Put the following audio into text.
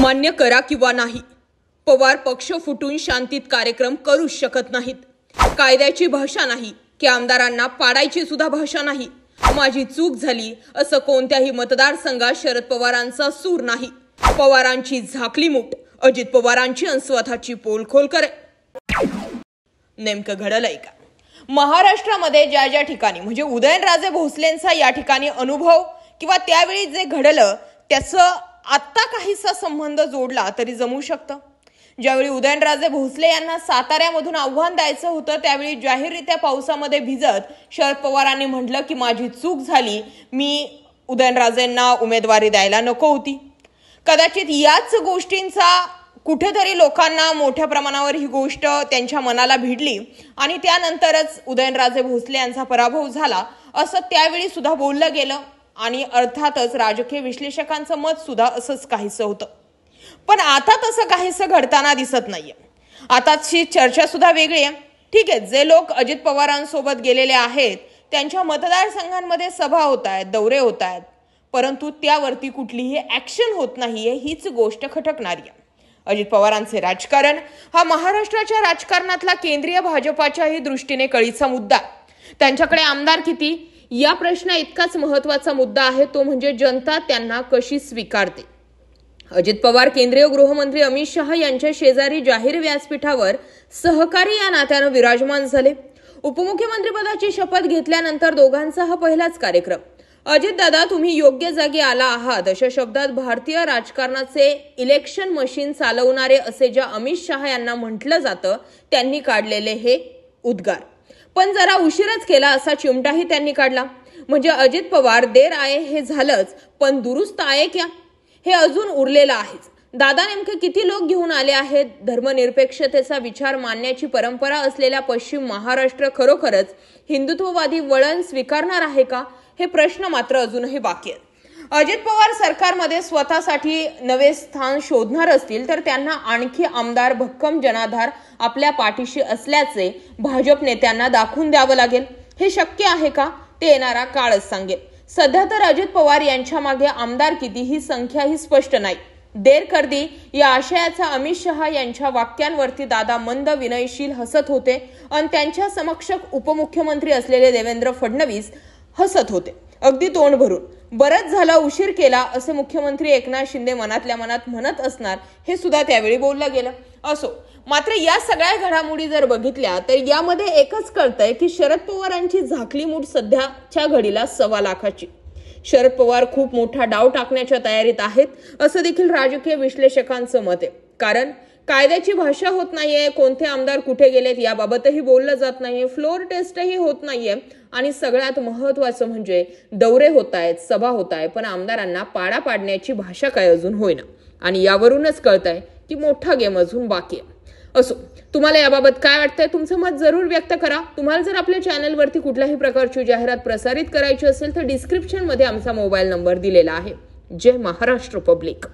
मान्य करा किंवा नाही पवार पक्ष फुटून शांतीत कार्यक्रम करू शकत नाहीत कायद्याची भाषा नाही की आमदारांना पाडायची सुद्धा भाषा नाही माझी चूक झाली असं कोणत्याही मतदारसंघात शरद पवारांचा सूर नाही पवारांची झाकली मूठ अजित पवारांची आणि स्वतःची पोलखोल करे नेमकं घडलंय का महाराष्ट्रामध्ये ज्या ज्या ठिकाणी म्हणजे उदयनराजे भोसलेंचा या ठिकाणी अनुभव किंवा त्यावेळी जे घडलं त्याचं आत्ता काहीसा संबंध जोडला तरी जमू शकतं ज्यावेळी उदयनराजे भोसले यांना साताऱ्यामधून आव्हान द्यायचं होतं त्यावेळी जाहीररित्या पावसामध्ये भिजत शरद पवारांनी म्हटलं की माझी चूक झाली मी उदयनराजेंना उमेदवारी द्यायला नको होती कदाचित याच गोष्टींचा कुठेतरी लोकांना मोठ्या प्रमाणावर ही गोष्ट त्यांच्या मनाला भिडली आणि त्यानंतरच उदयनराजे भोसले यांचा पराभव झाला असं त्यावेळी सुद्धा बोललं गेलं आणि अर्थातच राजकीय विश्लेषकांचं मत सुद्धा असंच काहीसं होतं पण आता तसं काहीसं घडताना दिसत नाहीये आताची चर्चा सुद्धा वेगळी आहे ठीक आहे जे लोक अजित पवारांसोबत गेलेले आहेत त्यांच्या मतदारसंघांमध्ये सभा होत आहेत दौरे होत आहेत परंतु त्यावरती कुठलीही ॲक्शन होत नाहीये हीच गोष्ट खटकणारी आहे अजित पवारांचे राजकारण हा महाराष्ट्राच्या राजकारणातला केंद्रीय भाजपाच्याही दृष्टीने कळीचा मुद्दा त्यांच्याकडे आमदार किती या प्रश्न इतकाच महत्वाचा मुद्दा आहे तो म्हणजे जनता त्यांना कशी स्वीकारते अजित पवार केंद्रीय गृहमंत्री अमित शहा यांच्या शेजारी जाहीर व्यासपीठावर सहकारी या नात्यानं विराजमान झाले उपमुख्यमंत्रीपदाची शपथ घेतल्यानंतर दोघांचा हा पहिलाच कार्यक्रम अजित दादा तुम्ही योग्य जागी आला आहात अशा शब्दात भारतीय राजकारणाचे इलेक्शन मशीन चालवणारे असे ज्या अमित शहा यांना म्हटलं जातं त्यांनी काढलेले हे उद्गार पण जरा उशीरच केला असा चिमटाही त्यांनी काढला म्हणजे अजित पवार देर आहे हे झालंच पण दुरुस्त आहे क्या हे अजून उरलेलं आहेच दादा नेमके किती लोक घेऊन आले आहेत धर्मनिरपेक्षतेचा विचार मानण्याची परंपरा असलेल्या पश्चिम महाराष्ट्र खरोखरच हिंदुत्ववादी वळण स्वीकारणार आहे का हे प्रश्न मात्र अजूनही बाकी आहेत अजित पवार सरकारमध्ये स्वतःसाठी नवे स्थान शोधणार असतील तर त्यांना आणखी आमदार भक्कम जनाधार आपल्या पाठीशी असल्याचे भाजप नेत्यांना दाखवून द्यावं लागेल हे शक्य आहे का ते येणारा काळच सांगेल सध्या तर अजित पवार यांच्या मागे आमदार किती ही संख्या ही स्पष्ट नाही देर करदी या आशयाचा अमित शहा यांच्या वाक्यांवरती दादा मंद विनयशील हसत होते आणि त्यांच्या समक्षक उपमुख्यमंत्री असलेले देवेंद्र फडणवीस हसत होते अगदी तोंड भरून बरंच झाला उशीर केला असे मुख्यमंत्री एकनाथ शिंदे मनातल्या मनात म्हणत असणार हे सुद्धा त्यावेळी बोललं गेलं असो मात्र या सगळ्या घडामोडी जर बघितल्या तर यामध्ये एकच कळतंय की शरद पवारांची झाकली मूठ सध्याच्या घडीला सव्वा लाखाची शरद पवार खूप मोठा डाव टाकण्याच्या तयारीत आहेत असं देखील राजकीय विश्लेषकांचं मत आहे कारण कायद्याची भाषा होत नाहीये कोणते आमदार कुठे गेलेत याबाबतही बोललं जात नाहीये फ्लोर टेस्टही होत नाहीये आणि सगळ्यात महत्वाचं म्हणजे दौरे होत आहेत सभा होत आहे पण आमदारांना पाडा पाडण्याची भाषा काय अजून होईना आणि यावरूनच कळत आहे की मोठा गेम अजून बाकी आहे असो तुम्हाला याबाबत काय वाटतंय तुमचं मत जरूर व्यक्त करा तुम्हाला जर आपल्या चॅनलवरती कुठल्याही प्रकारची जाहिरात प्रसारित करायची असेल तर डिस्क्रिप्शनमध्ये आमचा मोबाईल नंबर दिलेला आहे जय महाराष्ट्र पब्लिक